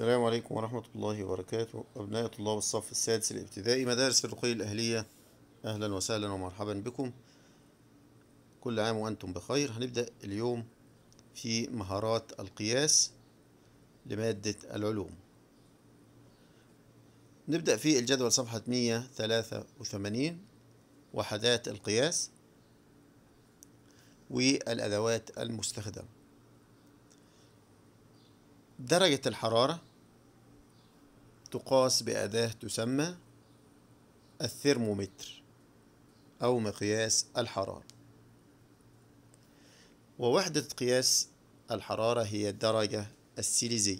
السلام عليكم ورحمة الله وبركاته أبناء طلاب الصف السادس الابتدائي مدارس الرقي الأهلية أهلا وسهلا ومرحبا بكم كل عام وأنتم بخير هنبدأ اليوم في مهارات القياس لمادة العلوم نبدأ في الجدول صفحة 183 وحدات القياس والأدوات المستخدمة درجة الحرارة تقاس بأداة تسمى الثرمومتر أو مقياس الحرارة ووحدة قياس الحرارة هي الدرجة السيليزية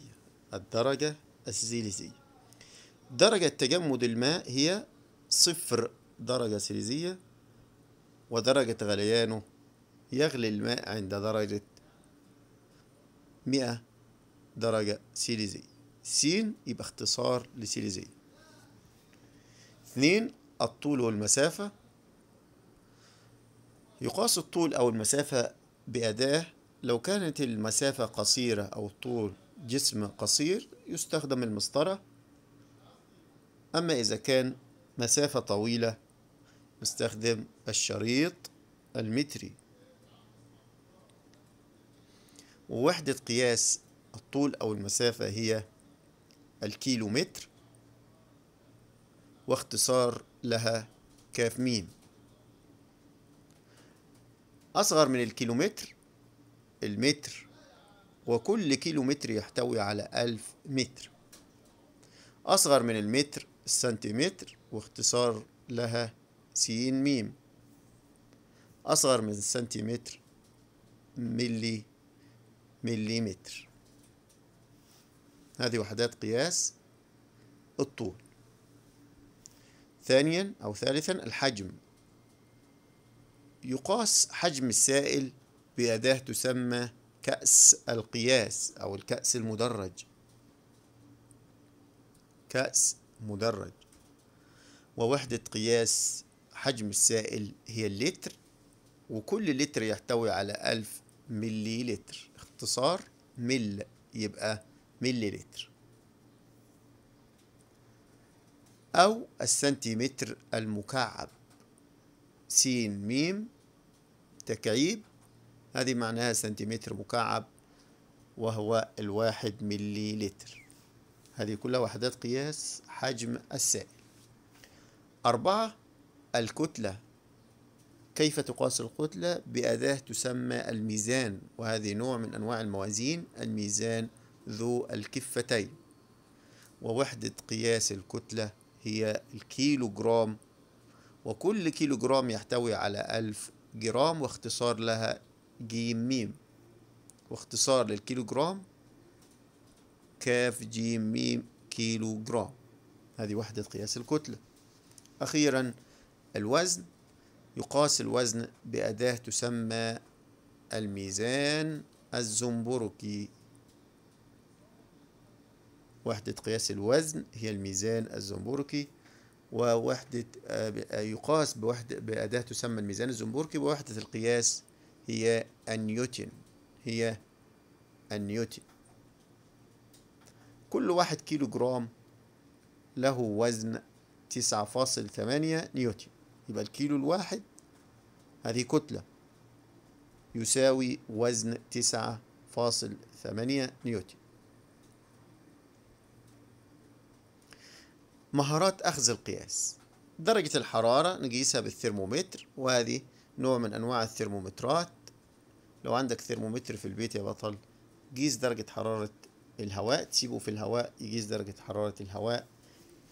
الدرجة السيليزية درجة تجمد الماء هي صفر درجة سيليزية ودرجة غليانه يغلي الماء عند درجة مئة درجة سيليزية سين يبقى اختصار لسيليزية اتنين الطول والمسافة يقاس الطول أو المسافة بأداة لو كانت المسافة قصيرة أو الطول جسم قصير يستخدم المسطرة أما إذا كان مسافة طويلة نستخدم الشريط المتري ووحدة قياس الطول أو المسافة هي الكيلومتر واختصار لها كاف ميم أصغر من الكيلومتر المتر وكل كيلومتر يحتوي على ألف متر أصغر من المتر السنتيمتر واختصار لها سين ميم أصغر من السنتيمتر ملي مليمتر هذه وحدات قياس الطول ثانيا أو ثالثا الحجم يقاس حجم السائل بأداة تسمى كأس القياس أو الكأس المدرج كأس مدرج ووحدة قياس حجم السائل هي اللتر وكل لتر يحتوي على ألف ملي لتر اختصار مل يبقى ملي لتر أو السنتيمتر المكعب س م تكعيب هذه معناها سنتيمتر مكعب وهو الواحد ملي لتر هذه كلها وحدات قياس حجم السائل أربعة الكتلة كيف تقاس الكتلة بأداة تسمى الميزان وهذه نوع من أنواع الموازين الميزان ذو الكفتين ووحدة قياس الكتلة هي الكيلو جرام وكل كيلو جرام يحتوي على ألف جرام واختصار لها جيم ميم واختصار للكيلو جرام كاف جيم ميم كيلو جرام هذه وحدة قياس الكتلة أخيرا الوزن يقاس الوزن بأداة تسمى الميزان الزنبركي وحدة قياس الوزن هي الميزان الزنبوركي ووحدة آه، يقاس بوحدة بأداة تسمى الميزان الزنبوركي ووحدة القياس هي النيوتن هي النيوتن كل واحد كيلو جرام له وزن تسعة فاصل ثمانية نيوتن يبقى الكيلو الواحد هذه كتلة يساوي وزن تسعة فاصل ثمانية نيوتن مهارات أخذ القياس درجة الحرارة نقيسها بالثرمومتر وهذه نوع من أنواع الثرمومترات لو عندك ثرمومتر في البيت يا بطل قيس درجة حرارة الهواء تسيبه في الهواء يقيس درجة حرارة الهواء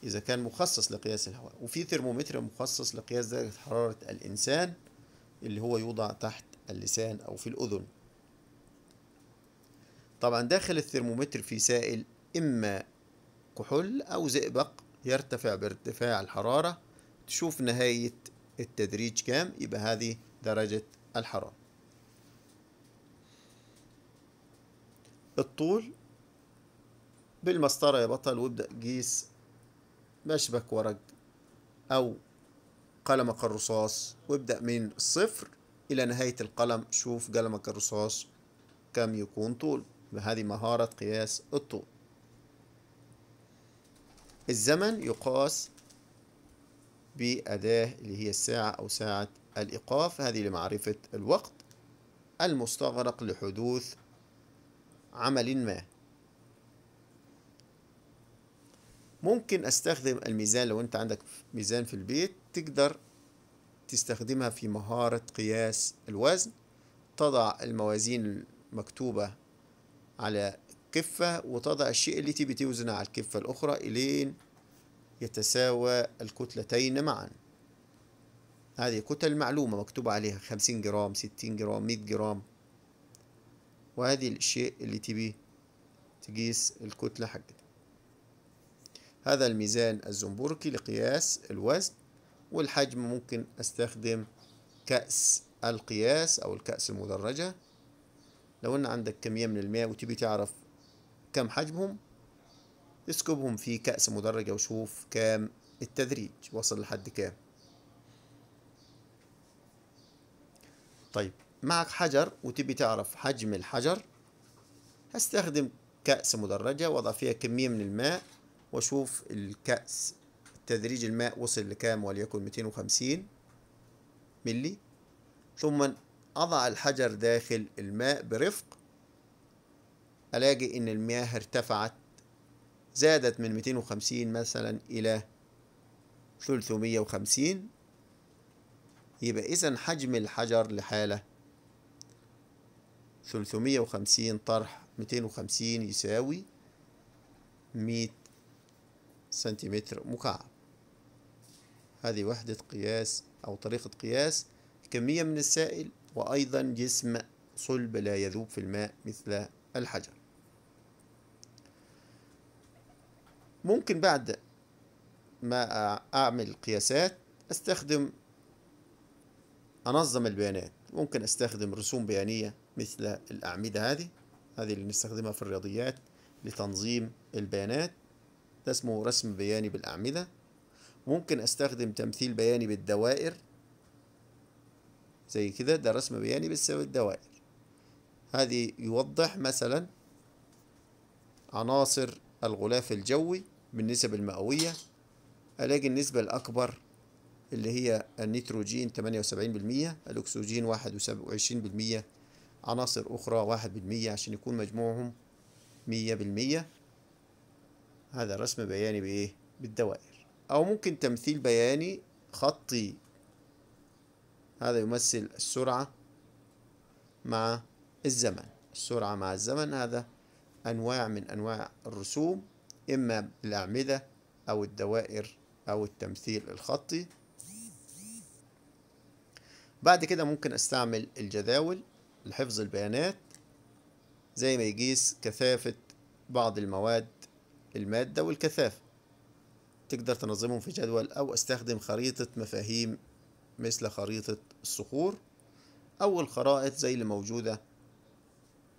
إذا كان مخصص لقياس الهواء وفي ثرمومتر مخصص لقياس درجة حرارة الإنسان اللي هو يوضع تحت اللسان أو في الأذن طبعا داخل الثرمومتر في سائل إما كحول أو زئبق يرتفع بارتفاع الحرارة تشوف نهاية التدريج كام يبقى هذه درجة الحرارة الطول بالمسطرة يا بطل وابدأ قيس مشبك ورق أو قلمك الرصاص وابدأ من الصفر إلى نهاية القلم شوف قلمك الرصاص كم يكون طول بهذه مهارة قياس الطول الزمن يقاس بأداة اللي هي الساعة أو ساعة الإيقاف هذه لمعرفة الوقت المستغرق لحدوث عمل ما ممكن استخدم الميزان لو انت عندك ميزان في البيت تقدر تستخدمها في مهارة قياس الوزن تضع الموازين المكتوبة على الكفة وتضع الشيء اللي تبي توزنه على الكفة الأخرى إلين يتساوى الكتلتين معا هذه كتل معلومة مكتوب عليها خمسين جرام ستين جرام مية جرام وهذه الشيء اللي تبي تقيس الكتلة حقتك هذا الميزان الزنبوركي لقياس الوزن والحجم ممكن استخدم كأس القياس أو الكأس المدرجة لو أن عندك كمية من الماء وتبي تعرف كم حجمهم اسكبهم في كأس مدرجة وشوف كام التدريج وصل لحد كام طيب معك حجر وتبي تعرف حجم الحجر هستخدم كأس مدرجة وضع فيها كمية من الماء واشوف الكأس تدريج الماء وصل لكام وليكن 250 ملي ثم أضع الحجر داخل الماء برفق ألاقي إن المياه ارتفعت زادت من 250 مثلا إلى 350 يبقى إذا حجم الحجر لحالة 350 طرح 250 يساوي 100 سنتيمتر مكعب هذه وحدة قياس أو طريقة قياس كمية من السائل وأيضا جسم صلب لا يذوب في الماء مثل الحجر ممكن بعد ما أعمل قياسات أستخدم أنظم البيانات ممكن أستخدم رسوم بيانية مثل الأعمدة هذه هذه اللي نستخدمها في الرياضيات لتنظيم البيانات ده اسمه رسم بياني بالأعمدة ممكن أستخدم تمثيل بياني بالدوائر زي كده ده رسم بياني بتساوي الدوائر هذه يوضح مثلا عناصر الغلاف الجوي بالنسب المئوية ألاقي النسبة الأكبر اللي هي النيتروجين 78% الأكسجين 21% عناصر أخرى 1% عشان يكون مجموعهم 100% هذا رسم بياني بإيه؟ بالدوائر أو ممكن تمثيل بياني خطي هذا يمثل السرعة مع الزمن السرعة مع الزمن هذا أنواع من أنواع الرسوم إما بالأعمدة أو الدوائر أو التمثيل الخطي بعد كده ممكن أستعمل الجداول لحفظ البيانات زي ما يقيس كثافة بعض المواد المادة والكثافة تقدر تنظمهم في جدول أو أستخدم خريطة مفاهيم مثل خريطة الصخور أو الخرائط زي اللي موجودة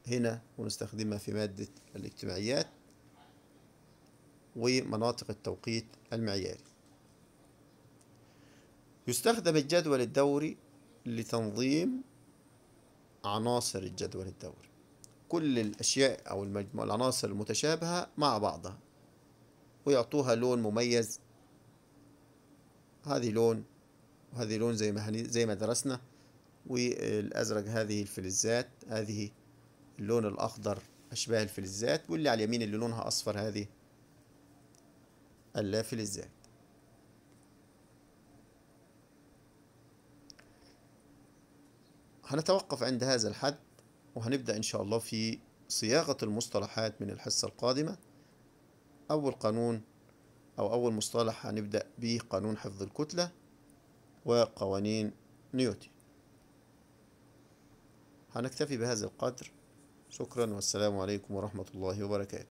هنا ونستخدمها في مادة الاجتماعيات ومناطق التوقيت المعياري يستخدم الجدول الدوري لتنظيم عناصر الجدول الدوري كل الأشياء أو المجموعة العناصر المتشابهة مع بعضها ويعطوها لون مميز هذه لون وهذه لون زي ما زي ما درسنا والأزرق هذه الفلزات هذه اللون الأخضر أشباه الفلزات واللي على اليمين اللي لونها أصفر هذه اللافل الزائد هنتوقف عند هذا الحد وهنبدأ إن شاء الله في صياغة المصطلحات من الحصة القادمة أول قانون أو أول مصطلح هنبدأ به قانون حفظ الكتلة وقوانين نيوتن هنكتفي بهذا القدر شكرا والسلام عليكم ورحمة الله وبركاته